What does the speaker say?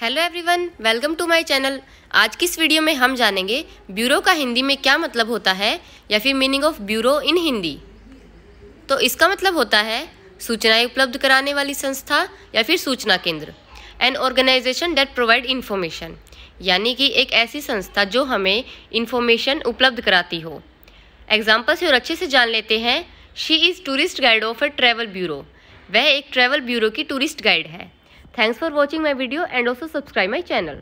Hello everyone welcome to my channel आज की इस वीडियो में हम जानेंगे ब्यूरो का हिंदी में क्या मतलब होता है या फिर meaning of bureau in Hindi तो इसका मतलब होता है सूचनाएं उपलब्ध कराने वाली संस्था या फिर सूचना केंद्र an organization that provide information यानी कि एक ऐसी संस्था जो हमें इन्फॉर्मेशन उपलब्ध कराती हो एग्जाम्पल से और अच्छे से जान लेते हैं she is tourist guide of a travel bureau वह एक ट्रैवल ब्यूरो की टूरिस्ट गाइड है Thanks for watching my video and also subscribe my channel.